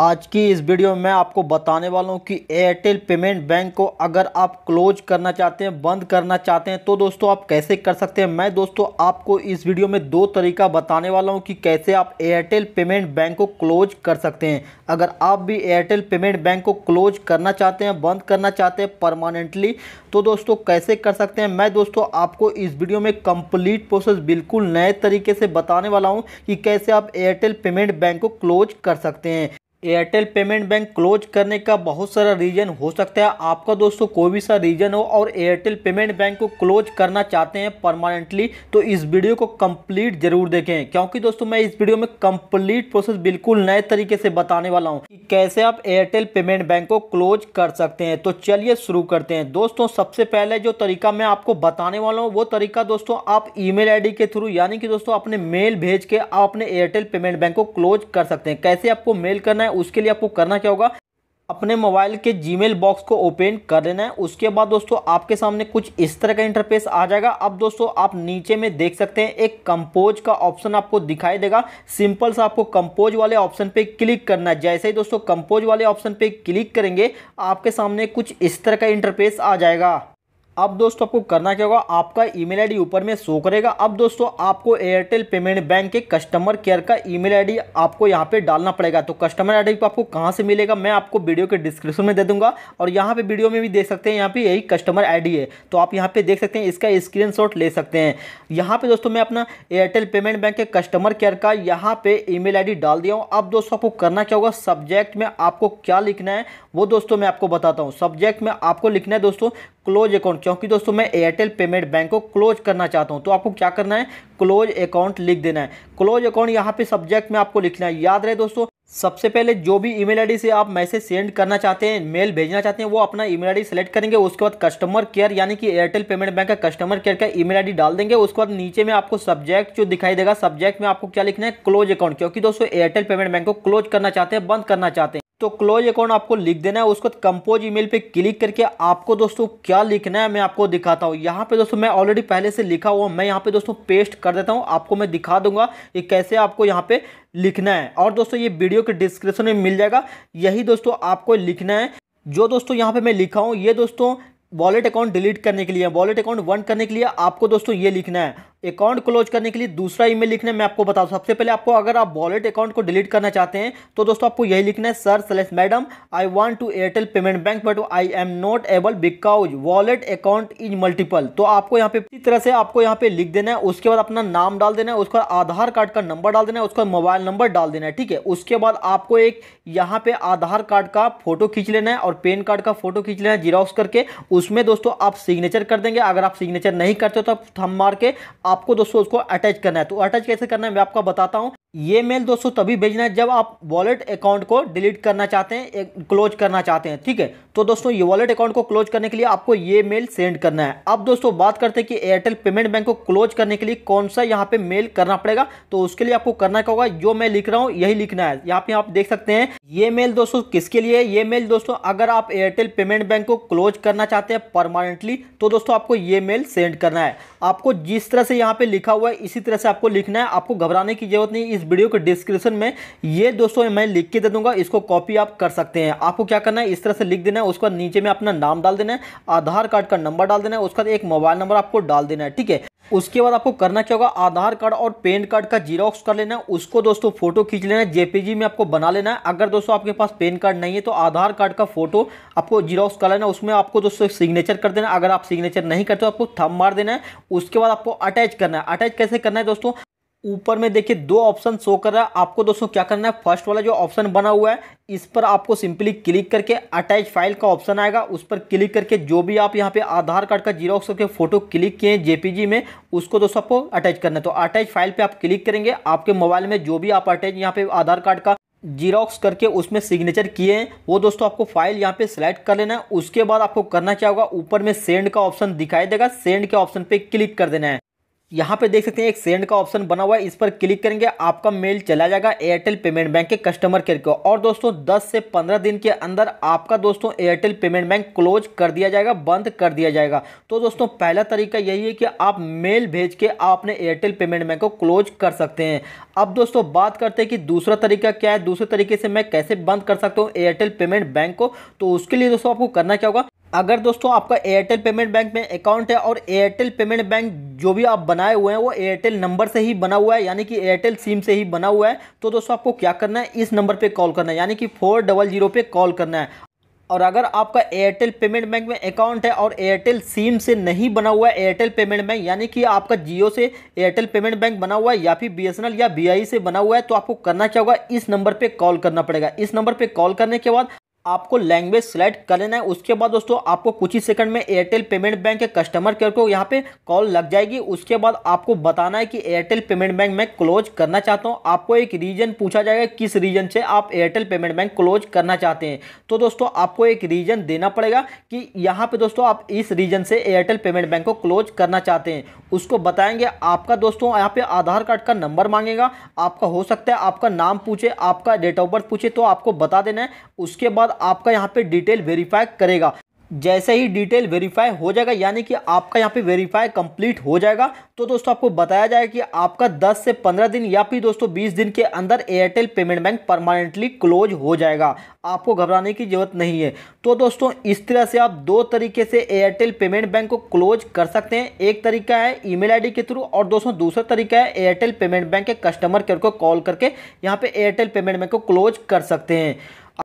आज की इस वीडियो में आपको बताने वाला हूँ कि एयरटेल पेमेंट बैंक को अगर आप क्लोज करना चाहते हैं बंद करना चाहते हैं तो दोस्तों आप कैसे कर सकते हैं मैं दोस्तों आपको इस वीडियो में दो तरीका बताने वाला हूँ कि कैसे आप एयरटेल पेमेंट बैंक को क्लोज कर सकते हैं अगर आप भी एयरटेल पेमेंट बैंक को क्लोज करना चाहते हैं बंद करना चाहते हैं परमानेंटली तो दोस्तों कैसे कर सकते हैं मैं दोस्तों आपको इस वीडियो में कम्प्लीट प्रोसेस बिल्कुल नए तरीके से बताने वाला हूँ कि कैसे आप एयरटेल पेमेंट बैंक को क्लोज कर सकते हैं एयरटेल पेमेंट बैंक क्लोज करने का बहुत सारा रीज़न हो सकता है आपका दोस्तों कोई भी सा रीज़न हो और एयरटेल पेमेंट बैंक को क्लोज करना चाहते हैं परमानेंटली तो इस वीडियो को कंप्लीट जरूर देखें क्योंकि दोस्तों मैं इस वीडियो में कंप्लीट प्रोसेस बिल्कुल नए तरीके से बताने वाला हूं कि कैसे आप एयरटेल पेमेंट बैंक को क्लोज कर सकते हैं तो चलिए शुरू करते हैं दोस्तों सबसे पहले जो तरीका मैं आपको बताने वाला हूँ वो तरीका दोस्तों आप ई मेल के थ्रू यानी कि दोस्तों अपने मेल भेज के आप अपने एयरटेल पेमेंट बैंक को क्लोज कर सकते हैं कैसे आपको मेल करना है है उसके लिए आपको करना क्या होगा अपने मोबाइल के जीमेल बॉक्स को ओपन कर लेना है उसके बाद दोस्तों आपके सामने कुछ इस तरह का इंटरफेस आ जाएगा अब दोस्तों आप नीचे में देख सकते हैं एक कंपोज का ऑप्शन आपको दिखाई देगा सिंपल सा आपको कंपोज वाले ऑप्शन पे क्लिक करना है जैसे ही दोस्तों कंपोज वाले ऑप्शन पे क्लिक करेंगे आपके सामने कुछ इस तरह का इंटरफेस आ जाएगा अब दोस्तों आपको करना क्या होगा आपका ईमेल आईडी ऊपर में शो करेगा अब दोस्तों आपको एयरटेल पेमेंट बैंक के कस्टमर केयर का ईमेल आईडी आपको यहाँ पे डालना पड़ेगा तो कस्टमर आईडी को आपको कहाँ से मिलेगा मैं आपको वीडियो के डिस्क्रिप्शन में दे दूंगा और यहाँ पे वीडियो में भी देख सकते हैं यहाँ पर यही कस्टमर आई है तो आप यहाँ पर देख सकते हैं इसका स्क्रीन ले सकते हैं यहाँ पर दोस्तों मैं अपना एयरटेल पेमेंट बैंक के कस्टमर केयर का यहाँ पर ई मेल डाल दिया हूँ अब दोस्तों आपको करना क्या होगा सब्जेक्ट में आपको क्या लिखना है वो दोस्तों मैं आपको बताता हूँ सब्जेक्ट में आपको लिखना है दोस्तों क्लोज अकाउंट क्योंकि दोस्तों मैं एयरटेल पेमेंट बैंक को क्लोज करना चाहता हूं तो आपको क्या करना है क्लोज अकाउंट लिख देना है क्लोज अकाउंट यहां पे सब्जेक्ट में आपको लिखना है याद रहे दोस्तों सबसे पहले जो भी ईमेल आईडी से आप मैसेज सेंड करना चाहते हैं मेल भेजना चाहते हैं वो अपना ईमेल आईडी सेलेक्ट करेंगे उसके बाद कस्टमर केयर यानी कि एयरटेल पेमेंट बैंक का कस्टमर केयर का ईमेल आईडी डाल देंगे उसके बाद नीचे में आपको सब्जेक्ट जो दिखाई देगा सब्जेक्ट में आपको क्या लिखना है क्लोज अकाउंट क्योंकि दोस्तों एयरटेल पेमेंट बैंक को क्लोज करना चाहते हैं बंद करना चाहते हैं तो क्लोज अकाउंट आपको लिख देना है उसको कंपोज ईमेल पे क्लिक करके आपको दोस्तों क्या लिखना है मैं आपको दिखाता हूँ यहाँ पे दोस्तों मैं ऑलरेडी पहले से लिखा हुआ मैं यहाँ पे दोस्तों पेस्ट कर देता हूँ आपको मैं दिखा दूंगा कि कैसे आपको यहाँ पे लिखना है और दोस्तों ये वीडियो के डिस्क्रिप्शन में मिल जाएगा यही दोस्तों आपको लिखना है जो दोस्तों यहाँ पे मैं लिखा हूँ ये दोस्तों वॉलेट अकाउंट डिलीट करने के लिए वॉलेट अकाउंट वन करने के लिए आपको दोस्तों ये लिखना है अकाउंट क्लोज करने के लिए दूसरा ईमेल लिखना है मैं आपको बताऊँ सबसे पहले आपको अगर आप वॉलेट अकाउंट को डिलीट करना चाहते हैं तो दोस्तों आपको यही लिखना है सर सलेस madam I want to Airtel payment bank but I am not able because wallet account is multiple तो आपको यहाँ पे इसी तरह से आपको यहाँ पे लिख देना है उसके बाद अपना नाम डाल देना है उसके बाद आधार कार्ड का नंबर डाल देना है उसका मोबाइल नंबर डाल देना है ठीक है उसके बाद आपको एक यहाँ पे आधार कार्ड का फोटो खींच लेना है और पेन कार्ड का फोटो खींच लेना है जिराक्स करके उसमें दोस्तों आप सिग्नेचर कर देंगे अगर आप सिग्नेचर नहीं करते तो थम मार के आपको दोस्तों उसको अटैच करना है तो अटैच कैसे करना है मैं आपको बताता हूँ ये मेल दोस्तों तभी भेजना है जब आप वॉलेट अकाउंट को डिलीट करना चाहते हैं क्लोज करना चाहते हैं ठीक है तो दोस्तों ये वॉलेट अकाउंट को क्लोज करने के लिए आपको ये मेल सेंड करना है अब दोस्तों बात करते हैं कि एयरटेल पेमेंट बैंक को क्लोज करने के लिए कौन सा यहाँ पे मेल करना पड़ेगा तो उसके लिए आपको करना क्या होगा जो मैं लिख रहा हूँ यही लिखना है यहाँ पे आप देख सकते हैं ये मेल दोस्तों किसके लिए ये मेल दोस्तों अगर आप एयरटेल पेमेंट बैंक को क्लोज करना चाहते हैं परमानेंटली तो दोस्तों आपको ये मेल सेंड करना है आपको जिस तरह से यहाँ पे लिखा हुआ है इसी तरह से आपको लिखना है आपको घबराने की जरूरत नहीं इस वीडियो के डिस्क्रिप्शन में ये दोस्तों मैं लिख के दे दूंगा इसको कॉपी आप कर सकते हैं आपको क्या करना है इस तरह से लिख देना है उसके बाद नीचे में अपना नाम डाल देना है आधार कार्ड का नंबर डाल देना है उसके बाद एक मोबाइल नंबर आपको डाल देना है ठीक है उसके बाद आपको करना क्या होगा आधार कार्ड और पेन कार्ड का जीरोक्स कर लेना है उसको दोस्तों फोटो खींच लेना है जेपीजी में आपको बना लेना है अगर दोस्तों आपके पास पेन कार्ड नहीं है तो आधार कार्ड का फोटो आपको जीरोक्स कर लेना है उसमें आपको दोस्तों सिग्नेचर कर देना है अगर आप सिग्नेचर नहीं करते तो आपको थम मार देना है उसके बाद आपको अटैच करना है अटैच कैसे करना है दोस्तों ऊपर में देखिए दो ऑप्शन शो कर रहा है आपको दोस्तों क्या करना है फर्स्ट वाला जो ऑप्शन बना हुआ है इस पर आपको सिंपली क्लिक करके अटैच फाइल का ऑप्शन आएगा उस पर क्लिक करके जो भी आप यहाँ पे आधार कार्ड का जीरोक्स करके फोटो क्लिक किए हैं जेपीजी में उसको दोस्तों आपको अटैच करना है तो अटैच फाइल पे आप क्लिक करेंगे आपके मोबाइल में जो भी आप अटैच यहाँ पे आधार कार्ड का जीरोक्स करके उसमें सिग्नेचर किए हैं वो दोस्तों आपको फाइल यहाँ पे सिलेक्ट कर लेना है उसके बाद आपको करना क्या होगा ऊपर में सेंड का ऑप्शन दिखाई देगा सेंड के ऑप्शन पे क्लिक कर देना है यहाँ पे देख सकते हैं एक सेंड का ऑप्शन बना हुआ है इस पर क्लिक करेंगे आपका मेल चला जाएगा एयरटेल पेमेंट बैंक के कस्टमर केयर को और दोस्तों 10 से 15 दिन के अंदर आपका दोस्तों एयरटेल पेमेंट बैंक क्लोज कर दिया जाएगा बंद कर दिया जाएगा तो दोस्तों पहला तरीका यही है कि आप मेल भेज के आपने एयरटेल पेमेंट बैंक को क्लोज कर सकते हैं अब दोस्तों बात करते हैं कि दूसरा तरीका क्या है दूसरे तरीके से मैं कैसे बंद कर सकता हूँ एयरटेल पेमेंट बैंक को तो उसके लिए दोस्तों आपको करना क्या होगा अगर दोस्तों आपका एयरटेल पेमेंट बैंक में अकाउंट है और एयरटेल पेमेंट बैंक जो भी आप बनाए हुए हैं वो एयरटेल नंबर से ही बना हुआ है यानी कि एयरटेल सिम से ही बना हुआ है तो दोस्तों आपको क्या करना है इस नंबर पे कॉल करना है यानी कि फोर डबल जीरो पे कॉल करना है और अगर आपका एयरटेल पेमेंट बैंक में अकाउंट है और एयरटेल सिम से नहीं बना हुआ है एयरटेल पेमेंट बैंक यानी कि आपका जियो से एयरटेल पेमेंट बैंक बना हुआ है या फिर बीएसएनएल या बीआई e से बना हुआ है तो आपको करना क्या होगा इस नंबर पे कॉल करना पड़ेगा इस नंबर पे कॉल करने के बाद आपको लैंग्वेज सेलेक्ट कर लेना है उसके बाद दोस्तों आपको कुछ ही सेकंड में एयरटेल पेमेंट बैंक के कस्टमर केयर को यहाँ पे कॉल लग जाएगी उसके बाद आपको बताना है कि एयरटेल पेमेंट बैंक मैं क्लोज करना चाहता हूँ आपको एक रीजन पूछा जाएगा किस रीजन से आप एयरटेल पेमेंट बैंक क्लोज करना चाहते हैं तो दोस्तों आपको एक रीजन देना पड़ेगा कि यहाँ पर दोस्तों आप इस रीजन से एयरटेल पेमेंट बैंक को क्लोज करना चाहते हैं उसको बताएंगे आपका दोस्तों यहाँ पे आधार कार्ड का नंबर मांगेगा आपका हो सकता है आपका नाम पूछे आपका डेट ऑफ बर्थ पूछे तो आपको बता देना है उसके बाद आपका यहाँ पे डिटेल वेरीफाई करेगा जैसे ही डिटेल वेरीफाई हो जाएगा यानी कि आपका यहाँ पे वेरीफाई कंप्लीट हो जाएगा तो दोस्तों आपको बताया जाएगा कि आपका 10 से 15 दिन या फिर दोस्तों 20 दिन के अंदर Airtel payment bank permanently close हो जाएगा आपको घबराने की ज़रूरत नहीं है तो दोस्तों इस तरह से आप दो तरीके से एयरटेल पेमेंट बैंक को क्लोज कर सकते हैं एक तरीका है ई मेल के थ्रू और दोस्तों दूसरा तरीका है एयरटेल पेमेंट बैंक के कस्टमर केयर को कॉल करके यहाँ पर एयरटेल पेमेंट बैंक को क्लोज कर सकते हैं